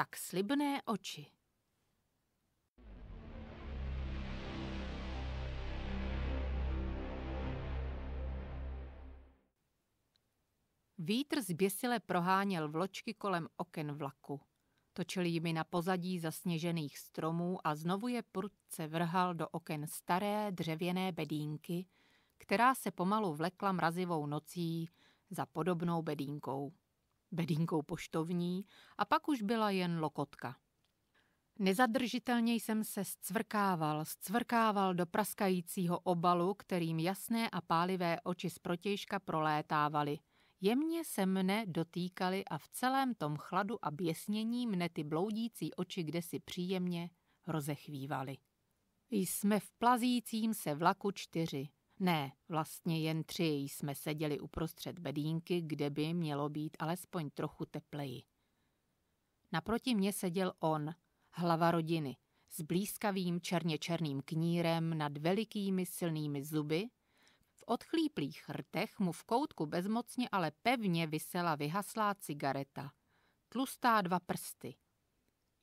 tak slibné oči. Vítr zběsile proháněl vločky kolem oken vlaku. Točil jimi na pozadí zasněžených stromů a znovu je prudce vrhal do oken staré dřevěné bedínky, která se pomalu vlekla mrazivou nocí za podobnou bedínkou bedínkou poštovní a pak už byla jen lokotka. Nezadržitelně jsem se zcvrkával, zcvrkával do praskajícího obalu, kterým jasné a pálivé oči z protějška prolétávaly. Jemně se mne dotýkali a v celém tom chladu a běsnění mne ty bloudící oči kdesi příjemně rozechvívaly. Jsme v plazícím se vlaku čtyři. Ne, vlastně jen tři jsme seděli uprostřed bedínky, kde by mělo být alespoň trochu tepleji. Naproti mě seděl on, hlava rodiny, s blízkavým černě černým knírem nad velikými silnými zuby, v odchlíplých rtech mu v koutku bezmocně, ale pevně visela vyhaslá cigareta. Tlustá dva prsty.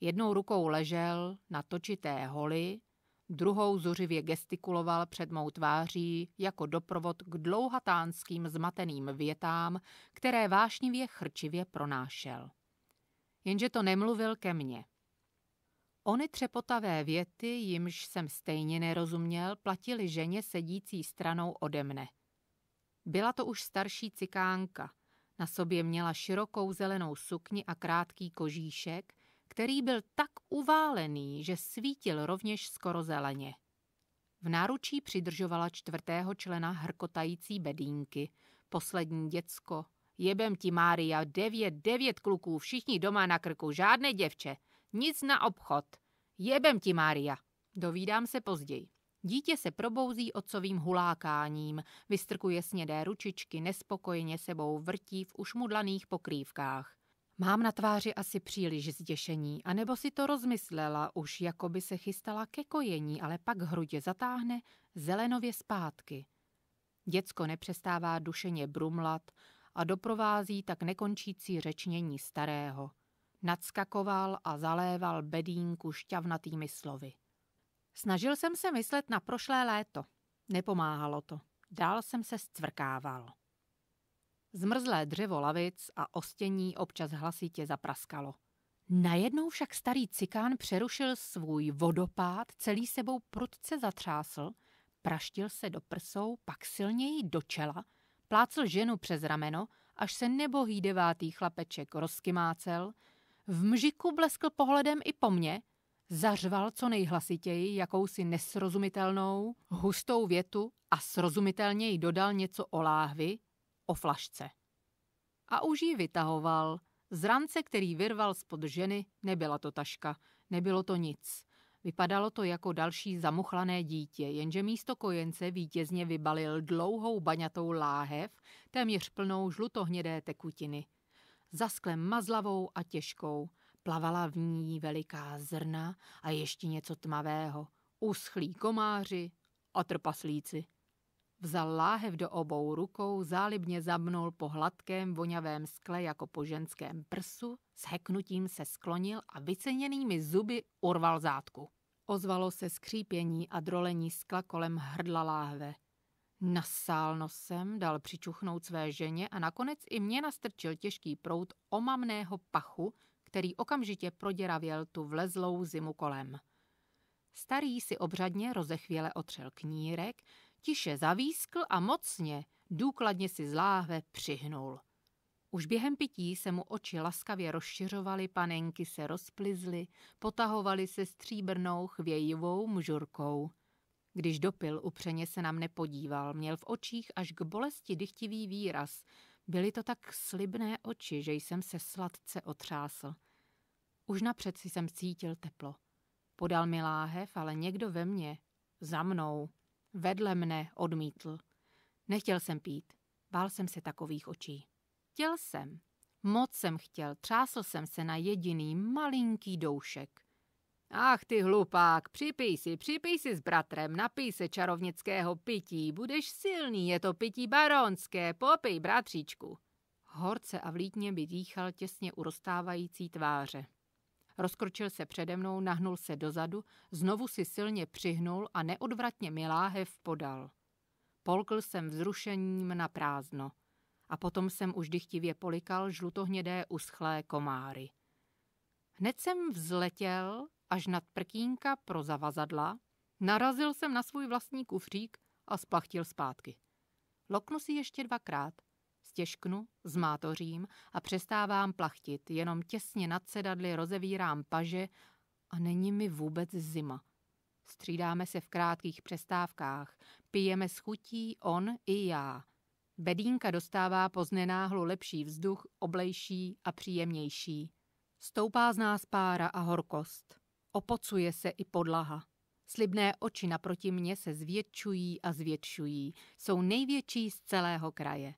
Jednou rukou ležel na točité holi, druhou zuřivě gestikuloval před mou tváří jako doprovod k dlouhatánským zmateným větám, které vášnivě chrčivě pronášel. Jenže to nemluvil ke mně. Ony třepotavé věty, jimž jsem stejně nerozuměl, platili ženě sedící stranou ode mne. Byla to už starší cikánka. Na sobě měla širokou zelenou sukni a krátký kožíšek který byl tak uválený, že svítil rovněž skoro zeleně. V náručí přidržovala čtvrtého člena hrkotající bedínky, poslední děcko. Jebem ti, Mária, devět, devět kluků, všichni doma na krku, žádné děvče, nic na obchod. Jebem ti, Mária. Dovídám se později. Dítě se probouzí otcovým hulákáním, vystrkuje snědé ručičky, nespokojeně sebou vrtí v ušmudlaných pokrývkách. Mám na tváři asi příliš zděšení, anebo si to rozmyslela, už jako by se chystala ke kojení, ale pak hrudě zatáhne zelenově zpátky. Děcko nepřestává dušeně brumlat a doprovází tak nekončící řečnění starého. Nadskakoval a zaléval bedínku šťavnatými slovy. Snažil jsem se myslet na prošlé léto. Nepomáhalo to. Dál jsem se stvrkával. Zmrzlé dřevo lavic a ostění občas hlasitě zapraskalo. Najednou však starý cikán přerušil svůj vodopád, celý sebou prudce zatřásl, praštil se do prsou, pak silněji do čela, plácl ženu přes rameno, až se nebohý devátý chlapeček rozkymácel, v mžiku bleskl pohledem i po mně, zařval co nejhlasitěji jakousi nesrozumitelnou, hustou větu a srozumitelněji dodal něco o láhvi, o flašce. A už ji vytahoval. Z rance, který vyrval spod ženy, nebyla to taška, nebylo to nic. Vypadalo to jako další zamuchlané dítě, jenže místo kojence vítězně vybalil dlouhou baňatou láhev, téměř plnou žlutohnědé tekutiny. Za sklem mazlavou a těžkou plavala v ní veliká zrna a ještě něco tmavého, uschlí komáři a trpaslíci. Vzal láhev do obou rukou, zálibně zamnul po hladkém, voňavém skle jako po ženském prsu, s heknutím se sklonil a vyceněnými zuby urval zátku. Ozvalo se skřípění a drolení skla kolem hrdla láhve. Nasál nosem, dal přičuchnout své ženě a nakonec i mě nastrčil těžký prout omamného pachu, který okamžitě proděravěl tu vlezlou zimu kolem. Starý si obřadně rozechvěle otřel knírek, tiše zavískl a mocně, důkladně si z láhve přihnul. Už během pití se mu oči laskavě rozšiřovaly, panenky se rozplizly, potahovaly se stříbrnou chvějivou mžurkou. Když dopil, upřeně se nám nepodíval, měl v očích až k bolesti dychtivý výraz. Byly to tak slibné oči, že jsem se sladce otřásl. Už napřed si jsem cítil teplo. Podal mi láhev, ale někdo ve mně, za mnou, vedle mne, odmítl. Nechtěl jsem pít. Bál jsem se takových očí. Chtěl jsem. Moc jsem chtěl. Třásl jsem se na jediný malinký doušek. Ach ty hlupák, připij si, připij si s bratrem, napij se čarovnického pití, budeš silný, je to pití baronské, popij bratříčku. Horce a vlítně by dýchal těsně urostávající tváře. Rozkročil se přede mnou, nahnul se dozadu, znovu si silně přihnul a neodvratně mi láhev podal. Polkl jsem vzrušením na prázdno a potom jsem už dychtivě polikal žlutohnědé uschlé komáry. Hned jsem vzletěl až nad prkínka pro zavazadla, narazil jsem na svůj vlastní kufřík a splachtil zpátky. Loknu si ještě dvakrát – Stěžknu, zmátořím a přestávám plachtit, jenom těsně nad sedadly rozevírám paže a není mi vůbec zima. Střídáme se v krátkých přestávkách, pijeme s chutí on i já. Bedínka dostává poznenáhlu lepší vzduch, oblejší a příjemnější. Stoupá z nás pára a horkost. Opocuje se i podlaha. Slibné oči naproti mně se zvětšují a zvětšují. Jsou největší z celého kraje.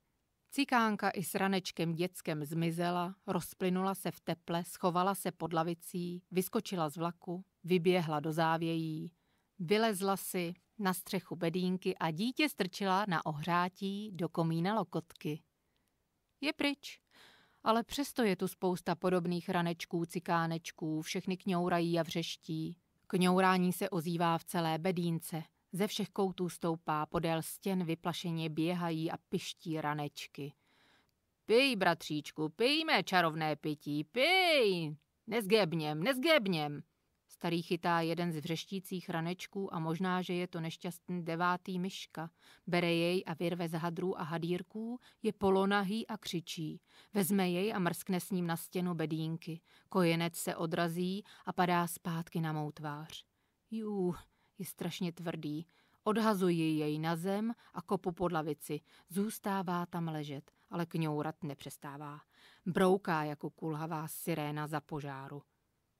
Cikánka i s ranečkem dětskem zmizela, rozplynula se v teple, schovala se pod lavicí, vyskočila z vlaku, vyběhla do závějí, vylezla si na střechu bedínky a dítě strčila na ohřátí do komína lokotky. Je pryč, ale přesto je tu spousta podobných ranečků, cikánečků, všechny kňourají a vřeští. Kňourání se ozývá v celé bedínce – ze všech koutů stoupá, podél stěn vyplašeně běhají a piští ranečky. Pij, bratříčku, pijme čarovné pití, pij! Nezgébněm, nezgébněm! Starý chytá jeden z vřeštících ranečků a možná, že je to nešťastný devátý myška. Bere jej a vyrve z hadrů a hadírků, je polonahý a křičí. Vezme jej a mrskne s ním na stěnu bedínky. Kojenec se odrazí a padá zpátky na mou tvář. Jú, je strašně tvrdý. Odhazuji jej na zem a kopu pod lavici. Zůstává tam ležet, ale kňourat nepřestává. Brouká jako kulhavá siréna za požáru.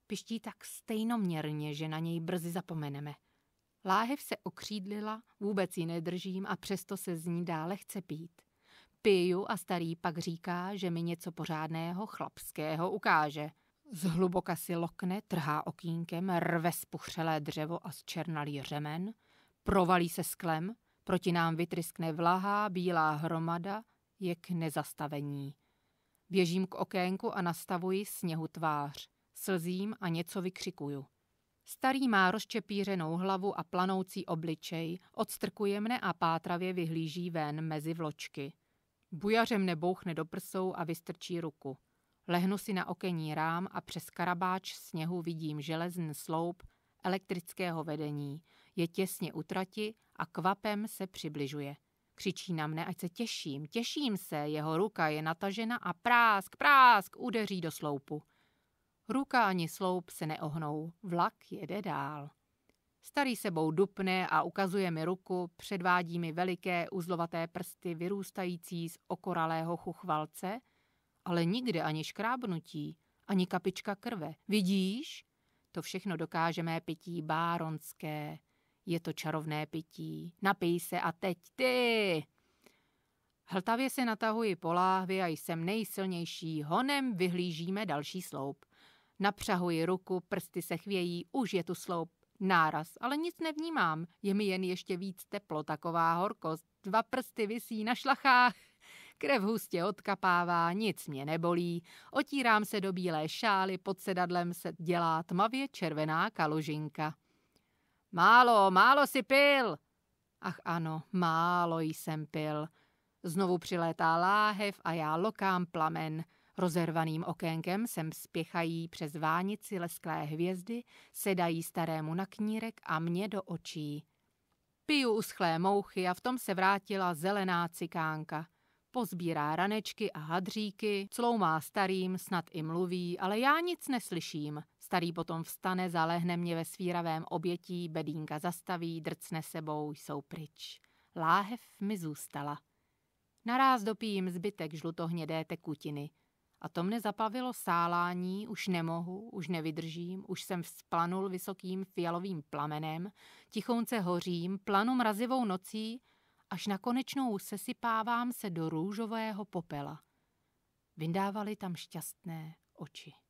Piští tak stejnoměrně, že na něj brzy zapomeneme. Láhev se okřídlila, vůbec ji nedržím a přesto se z ní dále chce pít. Piju a starý pak říká, že mi něco pořádného chlapského ukáže. Zhluboka si lokne, trhá okýnkem, rve spuchřelé dřevo a zčernalý řemen, provalí se sklem, proti nám vytryskne vlahá bílá hromada, je k nezastavení. Běžím k okénku a nastavuji sněhu tvář. Slzím a něco vykřikuju. Starý má rozčepířenou hlavu a planoucí obličej, odstrkuje mne a pátravě vyhlíží ven mezi vločky. Bujařem nebouchne do prsou a vystrčí ruku. Lehnu si na okenní rám a přes karabáč sněhu vidím železný sloup elektrického vedení. Je těsně utrati a kvapem se přibližuje. Křičí na mne, ať se těším, těším se, jeho ruka je natažena a prásk, prásk udeří do sloupu. Ruka ani sloup se neohnou, vlak jede dál. Starý sebou dupne a ukazuje mi ruku, předvádí mi veliké uzlovaté prsty vyrůstající z okoralého chuchvalce ale nikde ani škrábnutí, ani kapička krve. Vidíš? To všechno dokáže mé pití báronské. Je to čarovné pití. Napij se a teď ty! Hltavě se natahuji po láhvi a jsem nejsilnější. Honem vyhlížíme další sloup. Napřahuji ruku, prsty se chvějí, už je tu sloup. Náraz, ale nic nevnímám. Je mi jen ještě víc teplo, taková horkost. Dva prsty visí na šlachách. Krev hustě odkapává, nic mě nebolí, otírám se do bílé šály, pod sedadlem se dělá tmavě červená kalužinka. Málo, málo si pil! Ach ano, málo jsem pil. Znovu přilétá láhev a já lokám plamen. Rozervaným okénkem sem spěchají přes vánici lesklé hvězdy, sedají starému na knírek a mě do očí. Piju uschlé mouchy a v tom se vrátila zelená cikánka – Pozbírá ranečky a hadříky, cloumá starým, snad i mluví, ale já nic neslyším. Starý potom vstane, zalehne mě ve svíravém obětí, bedínka zastaví, drcne sebou, jsou pryč. Láhev mi zůstala. Naráz dopijím zbytek žlutohnědé tekutiny. A to mne zapavilo sálání, už nemohu, už nevydržím, už jsem vzplanul vysokým fialovým plamenem, tichounce hořím, planu mrazivou nocí, až na konečnou sesypávám se do růžového popela. Vyndávali tam šťastné oči.